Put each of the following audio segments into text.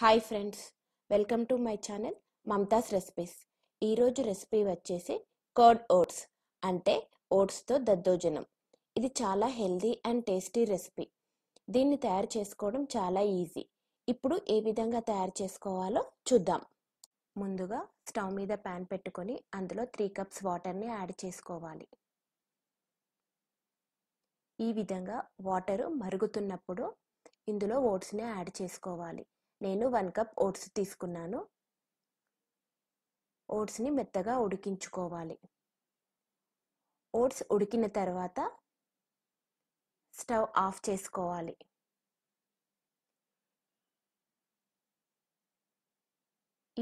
hi friends welcome to my channel Mamatha's recipes ఈరోజు recipe వచ్చేసి curd oats అంటే ఓట్స్తో దద్దోజనం ఇది చాలా హెల్దీ అండ్ టేస్టీ రెసిపీ దీన్ని తయారు చేసుకోవడం చాలా ఈజీ ఇప్పుడు ఏ విధంగా తయారు చేసుకోవాలో చూద్దాం ముందుగా స్టవ్ మీద ప్యాన్ పెట్టుకొని అందులో త్రీ కప్స్ వాటర్ని యాడ్ చేసుకోవాలి ఈ విధంగా వాటరు మరుగుతున్నప్పుడు ఇందులో ఓట్స్ని యాడ్ చేసుకోవాలి నేను వన్ కప్ ఓట్స్ తీసుకున్నాను ఓట్స్ని మెత్తగా ఉడికించుకోవాలి ఓట్స్ ఉడికిన తర్వాత స్టవ్ ఆఫ్ చేసుకోవాలి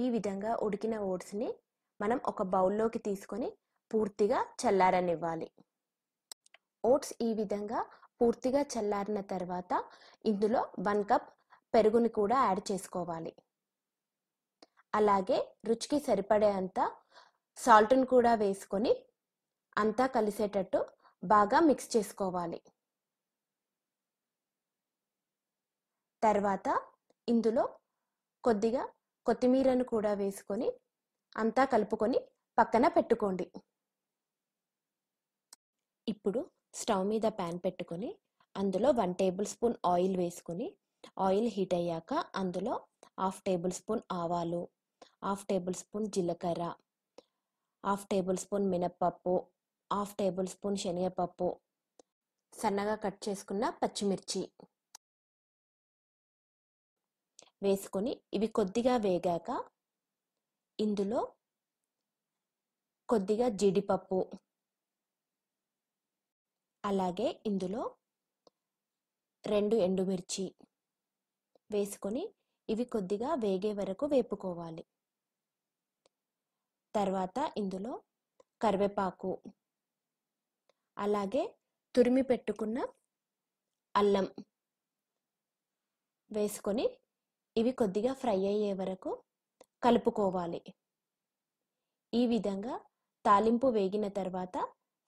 ఈ విధంగా ఉడికిన ఓట్స్ని మనం ఒక బౌల్లోకి తీసుకొని పూర్తిగా చల్లారనివ్వాలి ఓట్స్ ఈ విధంగా పూర్తిగా చల్లారిన తర్వాత ఇందులో వన్ కప్ పెరుగుని కూడా యాడ్ చేసుకోవాలి అలాగే రుచికి సరిపడే అంత సాల్ట్ని కూడా వేసుకొని అంతా కలిసేటట్టు బాగా మిక్స్ చేసుకోవాలి తర్వాత ఇందులో కొద్దిగా కొత్తిమీరను కూడా వేసుకొని అంతా కలుపుకొని పక్కన పెట్టుకోండి ఇప్పుడు స్టవ్ మీద ప్యాన్ పెట్టుకొని అందులో వన్ టేబుల్ స్పూన్ ఆయిల్ వేసుకొని ఆయిల్ హీట్ అయ్యాక అందులో హాఫ్ టేబుల్ స్పూన్ ఆవాలు హాఫ్ టేబుల్ స్పూన్ జీలకర్ర హాఫ్ టేబుల్ స్పూన్ మినప్పప్పు హాఫ్ టేబుల్ స్పూన్ శనగపప్పు సన్నగా కట్ చేసుకున్న పచ్చిమిర్చి వేసుకొని ఇవి కొద్దిగా వేగాక ఇందులో కొద్దిగా జీడిపప్పు అలాగే ఇందులో రెండు ఎండుమిర్చి వేసుకొని ఇవి కొద్దిగా వేగే వరకు వేపుకోవాలి తర్వాత ఇందులో కరివేపాకు అలాగే తురిమి పెట్టుకున్న అల్లం వేసుకొని ఇవి కొద్దిగా ఫ్రై అయ్యే వరకు కలుపుకోవాలి ఈ విధంగా తాలింపు వేగిన తర్వాత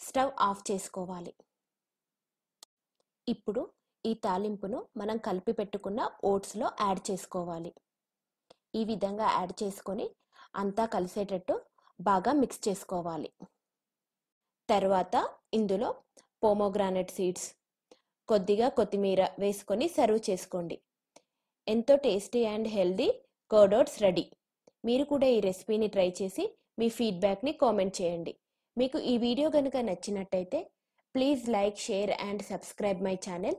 స్టవ్ ఆఫ్ చేసుకోవాలి ఇప్పుడు ఈ తాలింపును మనం కలిపి పెట్టుకున్న ఓట్స్లో యాడ్ చేసుకోవాలి ఈ విధంగా యాడ్ చేసుకొని అంతా కలిసేటట్టు బాగా మిక్స్ చేసుకోవాలి తర్వాత ఇందులో పోమోగ్రానెట్ సీడ్స్ కొద్దిగా కొత్తిమీర వేసుకొని సర్వ్ చేసుకోండి ఎంతో tasty and healthy curd oats ready మీరు కూడా ఈ రెసిపీని ట్రై చేసి మీ ఫీడ్బ్యాక్ని కామెంట్ చేయండి మీకు ఈ వీడియో కనుక నచ్చినట్టయితే please like share and subscribe my channel